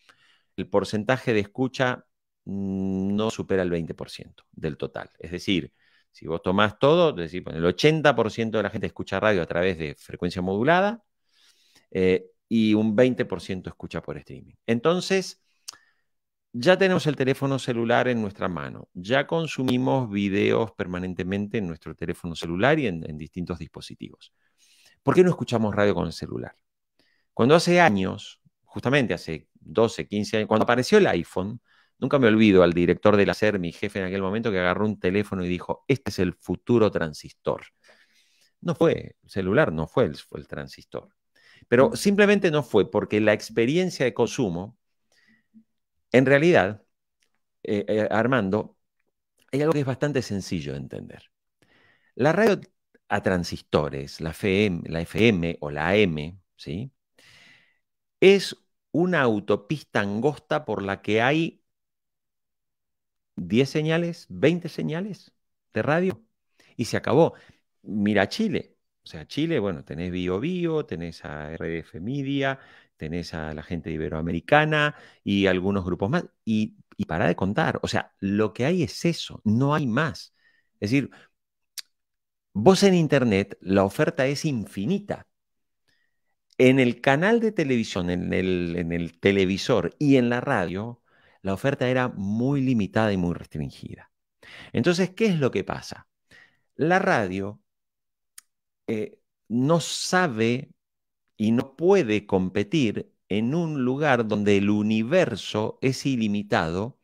el porcentaje de escucha mm, no supera el 20% del total. Es decir, si vos tomás todo, el 80% de la gente escucha radio a través de frecuencia modulada eh, y un 20% escucha por streaming. Entonces, ya tenemos el teléfono celular en nuestra mano, ya consumimos videos permanentemente en nuestro teléfono celular y en, en distintos dispositivos. ¿Por qué no escuchamos radio con el celular? Cuando hace años, justamente hace 12, 15 años, cuando apareció el iPhone, Nunca me olvido al director de la SER, mi jefe en aquel momento, que agarró un teléfono y dijo, este es el futuro transistor. No fue el celular, no fue el, fue el transistor. Pero mm. simplemente no fue porque la experiencia de consumo, en realidad, eh, eh, Armando, hay algo que es bastante sencillo de entender. La radio a transistores, la FM, la FM o la AM, ¿sí? es una autopista angosta por la que hay 10 señales, 20 señales de radio y se acabó. Mira Chile, o sea, Chile, bueno, tenés Bio tenés a RDF Media, tenés a la gente iberoamericana y algunos grupos más. Y, para de contar, o sea, lo que hay es eso, no hay más. Es decir, vos en Internet la oferta es infinita. En el canal de televisión, en el, en el televisor y en la radio, la oferta era muy limitada y muy restringida. Entonces, ¿qué es lo que pasa? La radio eh, no sabe y no puede competir en un lugar donde el universo es ilimitado,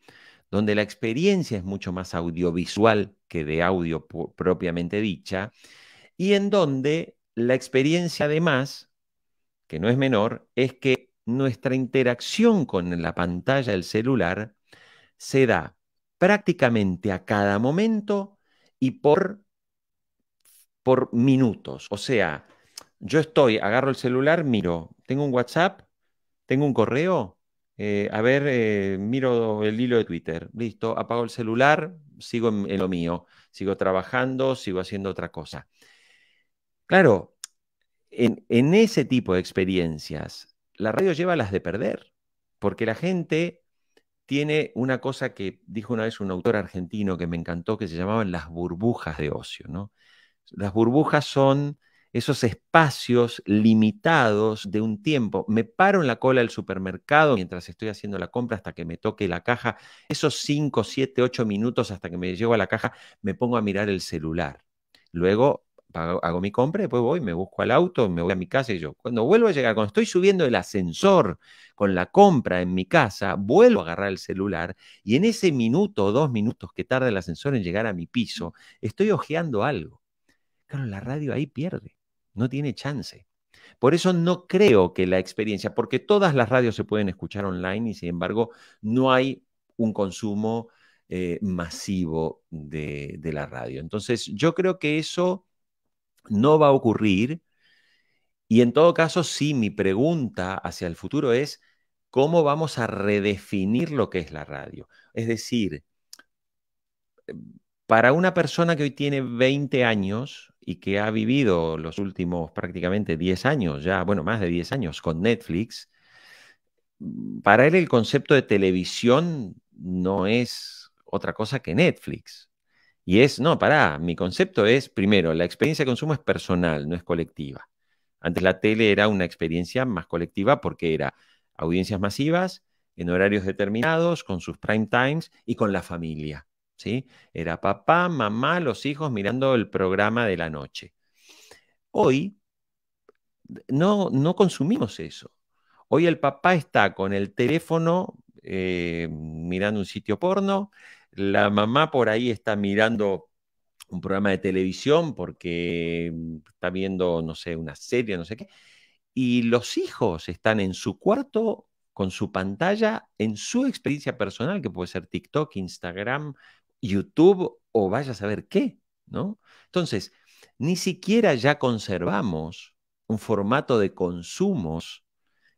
donde la experiencia es mucho más audiovisual que de audio propiamente dicha, y en donde la experiencia además, que no es menor, es que nuestra interacción con la pantalla del celular se da prácticamente a cada momento y por, por minutos. O sea, yo estoy, agarro el celular, miro, tengo un WhatsApp, tengo un correo, eh, a ver, eh, miro el hilo de Twitter, listo, apago el celular, sigo en, lo mío, sigo trabajando, sigo haciendo otra cosa. Claro, en, en ese tipo de experiencias, la radio lleva las de perder, porque la gente tiene una cosa que dijo una vez un autor argentino que me encantó, que se llamaban las burbujas de ocio, ¿no? Las burbujas son esos espacios limitados de un tiempo. Me paro en la cola del supermercado mientras estoy haciendo la compra hasta que me toque la caja. Esos 5, 7, 8 minutos hasta que me llego a la caja, me pongo a mirar el celular. Luego hago mi compra, después voy, me busco al auto, me voy a mi casa y yo, cuando vuelvo a llegar, cuando estoy subiendo el ascensor con la compra en mi casa, vuelvo a agarrar el celular y en ese minuto o dos minutos que tarda el ascensor en llegar a mi piso, estoy hojeando algo. Claro, la radio ahí pierde, no tiene chance. Por eso no creo que la experiencia, porque todas las radios se pueden escuchar online y sin embargo no hay un consumo eh, masivo de, la radio. Entonces yo creo que eso no va a ocurrir. Y en todo caso, sí, mi pregunta hacia el futuro es, ¿cómo vamos a redefinir lo que es la radio? Es decir, para una persona que hoy tiene 20 años y que ha vivido los últimos prácticamente 10 años, ya, bueno, más de 10 años con Netflix, para él el concepto de televisión no es otra cosa que Netflix. Y es, no, pará, mi concepto es, primero, la experiencia de consumo es personal, no es colectiva. Antes la tele era una experiencia más colectiva porque era audiencias masivas, en horarios determinados, con sus prime times y con la familia. ¿sí? Era papá, mamá, los hijos mirando el programa de la noche. Hoy no, no consumimos eso. Hoy el papá está con el teléfono eh, mirando un sitio porno, la mamá por ahí está mirando un programa de televisión porque está viendo, no sé, una serie, no sé qué. Y los hijos están en su cuarto con su pantalla en su experiencia personal, que puede ser TikTok, Instagram, YouTube o vaya a saber qué, ¿no? Entonces, ni siquiera ya conservamos un formato de consumos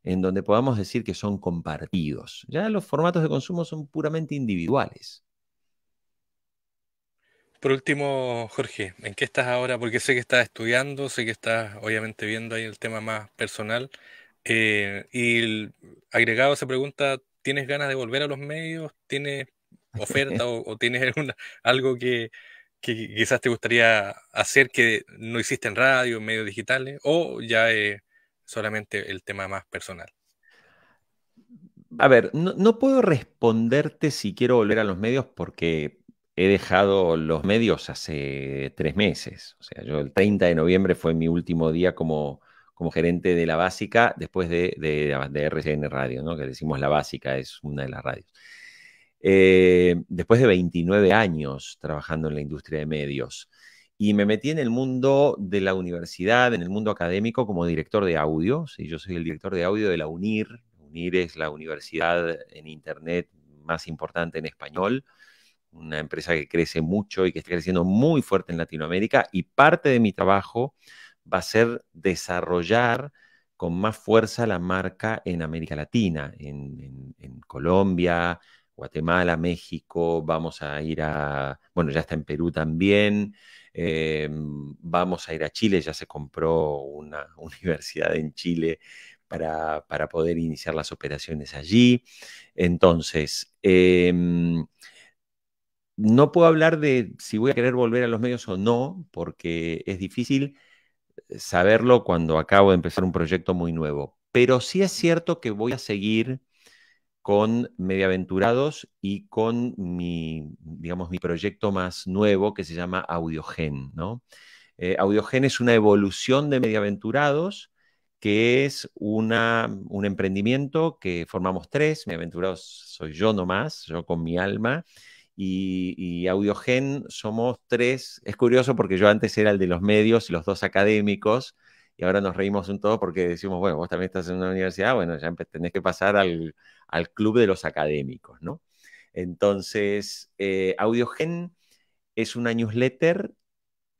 en donde podamos decir que son compartidos. Ya los formatos de consumo son puramente individuales. Por último, Jorge, ¿en qué estás ahora? Porque sé que estás estudiando, sé que estás obviamente viendo ahí el tema más personal. Eh, y el agregado se pregunta, ¿tienes ganas de volver a los medios? ¿Tienes oferta o, tienes algo que, quizás te gustaría hacer que no hiciste en radio, en medios digitales? ¿O ya es solamente el tema más personal? A ver, no puedo responderte si quiero volver a los medios porque he dejado los medios hace tres meses. O sea, yo el 30 de noviembre fue mi último día como, gerente de la básica después de, de, RCN Radio, ¿no? que decimos la básica, es una de las radios. Eh, después de 29 años trabajando en la industria de medios. Y me metí en el mundo de la universidad, en el mundo académico, como director de audio. Sí, yo soy el director de audio de la UNIR. UNIR es la universidad en Internet más importante en español una empresa que crece mucho y que está creciendo muy fuerte en Latinoamérica y parte de mi trabajo va a ser desarrollar con más fuerza la marca en América Latina, en, Colombia, Guatemala, México, vamos a ir a, bueno, ya está en Perú también, eh, vamos a ir a Chile, ya se compró una universidad en Chile para, poder iniciar las operaciones allí. Entonces, em, no puedo hablar de si voy a querer volver a los medios o no, porque es difícil eh, saberlo cuando acabo de empezar un proyecto muy nuevo. Pero sí es cierto que voy a seguir con Mediaventurados y con mi, digamos, mi proyecto más nuevo que se llama Audiogen, eh, Audiogen es una evolución de Mediaventurados, que es una, un emprendimiento que formamos tres, Mediaventurados soy yo nomás, yo con mi alma, y, Audiogen somos tres. Es curioso porque yo antes era el de los medios y los dos académicos, y ahora nos reímos un todo porque decimos, bueno, vos también estás en una universidad, bueno, ya tenés que pasar al, club de los académicos, ¿no? Entonces, eh, Audiogen es una newsletter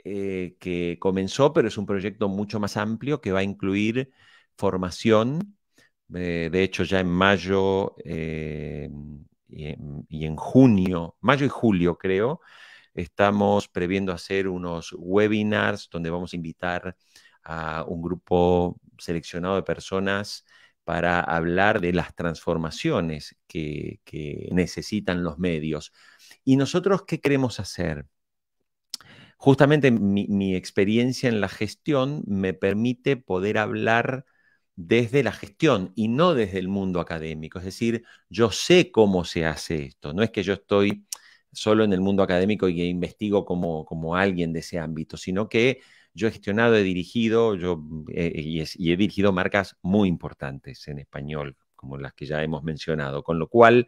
eh, que comenzó, pero es un proyecto mucho más amplio que va a incluir formación. Eh, de hecho, ya en mayo y, en junio, mayo y julio creo, estamos previendo hacer unos webinars donde vamos a invitar a un grupo seleccionado de personas para hablar de las transformaciones que, necesitan los medios. ¿Y nosotros qué queremos hacer? Justamente mi, experiencia en la gestión me permite poder hablar desde la gestión y no desde el mundo académico. Es decir, yo sé cómo se hace esto, no es que yo estoy solo en el mundo académico y investigo como, como alguien de ese ámbito, sino que yo he gestionado, he dirigido yo, eh, eh, y, he dirigido marcas muy importantes en español, como las que ya hemos mencionado, con lo cual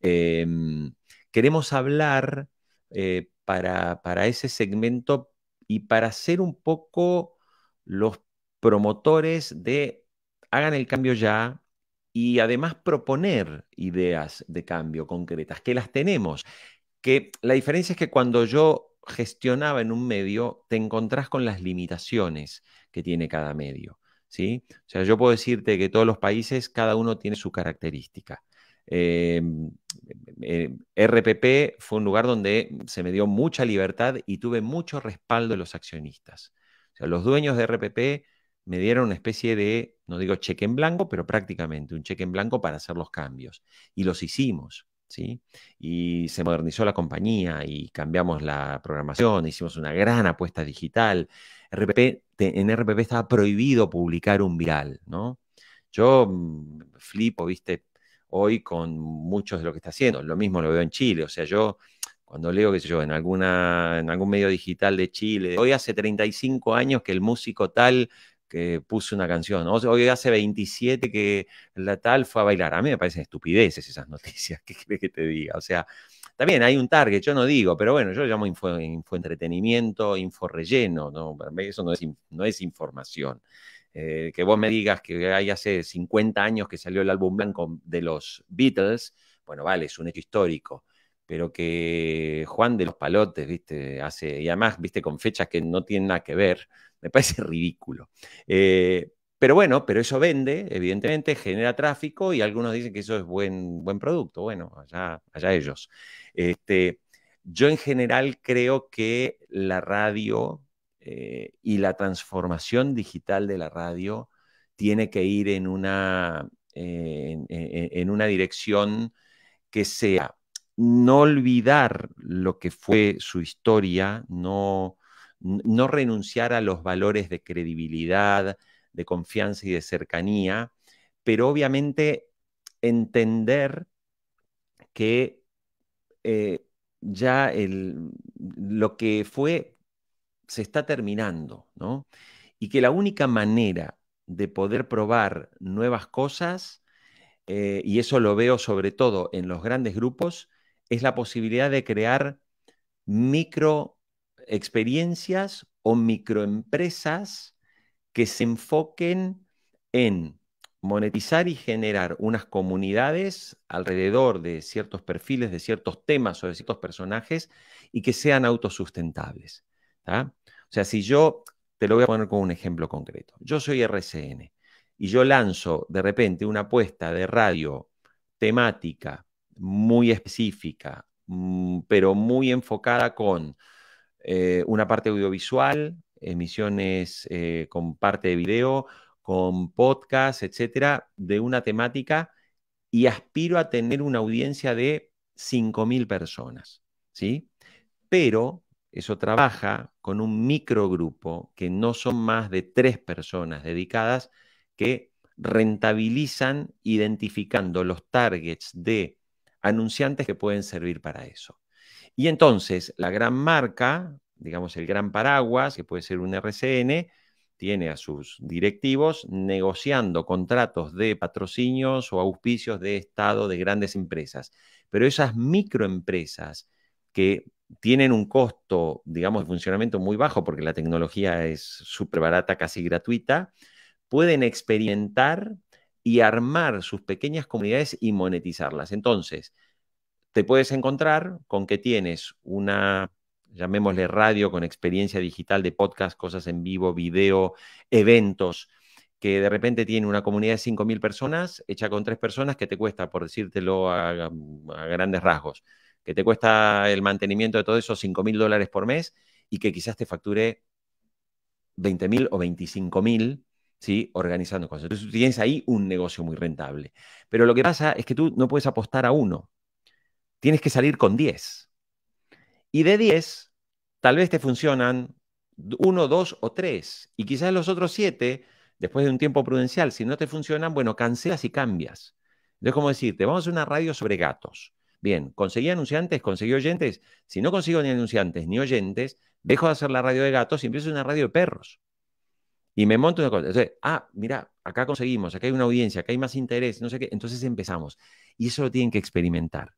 em, queremos hablar eh, para, para, ese segmento y para ser un poco los promotores de hagan el cambio ya y además proponer ideas de cambio concretas, que las tenemos. Que la diferencia es que cuando yo gestionaba en un medio, te encontrás con las limitaciones que tiene cada medio. ¿sí? O sea, yo puedo decirte que todos los países, cada uno tiene su característica. Eh, eh, eh, RPP fue un lugar donde se me dio mucha libertad y tuve mucho respaldo de los accionistas. O sea, los dueños de RPP me dieron una especie de no digo cheque en blanco, pero prácticamente un cheque en blanco para hacer los cambios. Y los hicimos. ¿Sí? Y se modernizó la compañía y cambiamos la programación, hicimos una gran apuesta digital. RPP, en RPP estaba prohibido publicar un viral, ¿no? Yo mm, flipo, viste, hoy con muchos de lo que está haciendo. Lo mismo lo veo en Chile, o sea, yo cuando leo, qué sé yo, en, en algún medio digital de Chile, hoy hace 35 años que el músico tal que puse una canción. Hoy hace 27 que la tal fue a bailar. A mí me parecen estupideces esas noticias. ¿Qué crees que te diga? O sea, también hay un target, yo no digo, pero bueno, yo lo llamo info, infoentretenimiento, inforrelleno. ¿no? eso no es, información. Eh, que vos me digas que hay hace 50 años que salió el álbum blanco de los Beatles, bueno, vale, es un hecho histórico pero que Juan de los Palotes, viste, hace, y además, viste, con fechas que no tienen nada que ver, me parece ridículo. Eh, pero bueno, pero eso vende, evidentemente, genera tráfico y algunos dicen que eso es buen, buen producto. Bueno, allá, allá ellos. Este, yo en general creo que la radio eh, y la transformación digital de la radio tiene que ir en una, eh, en una dirección que sea no olvidar lo que fue su historia, no, renunciar a los valores de credibilidad, de confianza y de cercanía, pero obviamente entender que eh, ya lo que fue se está terminando, ¿no? Y que la única manera de poder probar nuevas cosas, eh, y eso lo veo sobre todo en los grandes grupos, es la posibilidad de crear micro experiencias o microempresas que se enfoquen en monetizar y generar unas comunidades alrededor de ciertos perfiles, de ciertos temas o de ciertos personajes y que sean autosustentables. O sea, si yo, te lo voy a poner con un ejemplo concreto, yo soy RCN y yo lanzo de repente una apuesta de radio temática muy específica, mm, pero muy enfocada con eh, una parte audiovisual, emisiones eh, con parte de video, con podcast, etcétera, de una temática y aspiro a tener una audiencia de 5.000 personas, ¿sí? Pero eso trabaja con un microgrupo que no son más de tres personas dedicadas que rentabilizan identificando los targets de anunciantes que pueden servir para eso. Y entonces, la gran marca, digamos el gran paraguas, que puede ser un RCN, tiene a sus directivos negociando contratos de patrocinios o auspicios de Estado de grandes empresas. Pero esas microempresas que tienen un costo, digamos, de funcionamiento muy bajo porque la tecnología es súper barata, casi gratuita, pueden experimentar y armar sus pequeñas comunidades y monetizarlas. Entonces, te puedes encontrar con que tienes una, llamémosle radio con experiencia digital de podcast, cosas en vivo, video, eventos, que de repente tiene una comunidad de 5.000 personas hecha con tres personas que te cuesta, por decírtelo a, a grandes rasgos, que te cuesta el mantenimiento de todo eso 5.000 dólares por mes y que quizás te facture 20.000 o 25.000 organizando cosas. Entonces tú tienes ahí un negocio muy rentable. Pero lo que pasa es que tú no puedes apostar a uno. Tienes que salir con 10. Y de 10, tal vez te funcionan uno, dos o tres. Y quizás los otros siete, después de un tiempo prudencial, si no te funcionan, bueno, cancelas y cambias. Entonces, como decirte, vamos a hacer una radio sobre gatos. Bien, conseguí anunciantes, conseguí oyentes. Si no consigo ni anunciantes ni oyentes, dejo de hacer la radio de gatos y empiezo una radio de perros. Y me monto una cosa. ah, mira, acá conseguimos, acá hay una audiencia, acá hay más interés, no sé qué. Entonces empezamos. Y eso lo tienen que experimentar.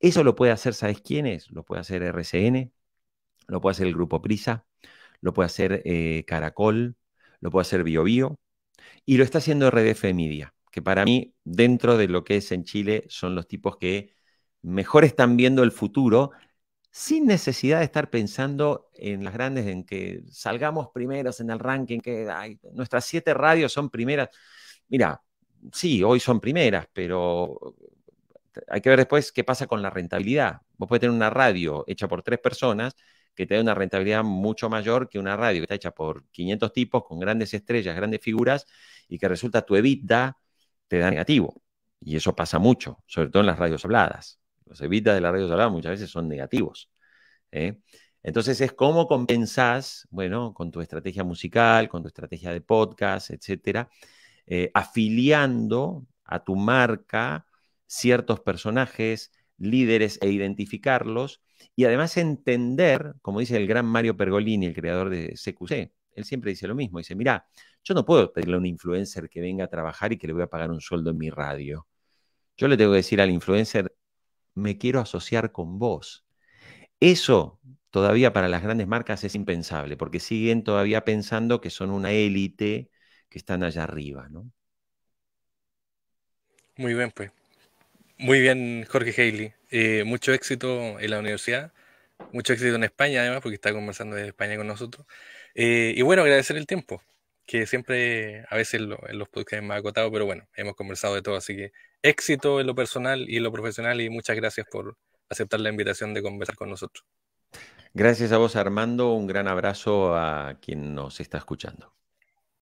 Eso lo puede hacer, ¿sabes quién es? Lo puede hacer RCN, lo puede hacer el Grupo Prisa, lo puede hacer eh, Caracol, lo puede hacer BioBio. Bio, y lo está haciendo RDF Media, que para mí, dentro de lo que es en Chile, son los tipos que mejor están viendo el futuro sin necesidad de estar pensando en las grandes, en que salgamos primeros en el ranking, que nuestras siete radios son primeras. Mira, sí, hoy son primeras, pero hay que ver después qué pasa con la rentabilidad. Vos podés tener una radio hecha por tres personas que te da una rentabilidad mucho mayor que una radio que está hecha por 500 tipos con grandes estrellas, grandes figuras y que resulta tu EBITDA te da negativo. Y eso pasa mucho, sobre todo en las radios habladas los evitas de la radio solar muchas veces son negativos. ¿eh? Entonces es cómo compensás, bueno, con tu estrategia musical, con tu estrategia de podcast, etcétera, eh, afiliando a tu marca ciertos personajes, líderes e identificarlos y además entender, como dice el gran Mario Pergolini, el creador de CQC, él siempre dice lo mismo, dice, mira, yo no puedo pedirle a un influencer que venga a trabajar y que le voy a pagar un sueldo en mi radio. Yo le tengo que decir al influencer, me quiero asociar con vos. Eso todavía para las grandes marcas es impensable, porque siguen todavía pensando que son una élite que están allá arriba, Muy bien, pues. Muy bien, Jorge Haley. Eh, mucho éxito en la universidad, mucho éxito en España, además, porque está conversando desde España con nosotros. Eh, y bueno, agradecer el tiempo que siempre, a veces en los podcasts más acotado, pero bueno, hemos conversado de todo, así que éxito en lo personal y en lo profesional y muchas gracias por aceptar la invitación de conversar con nosotros. Gracias a vos, Armando. Un gran abrazo a quien nos está escuchando.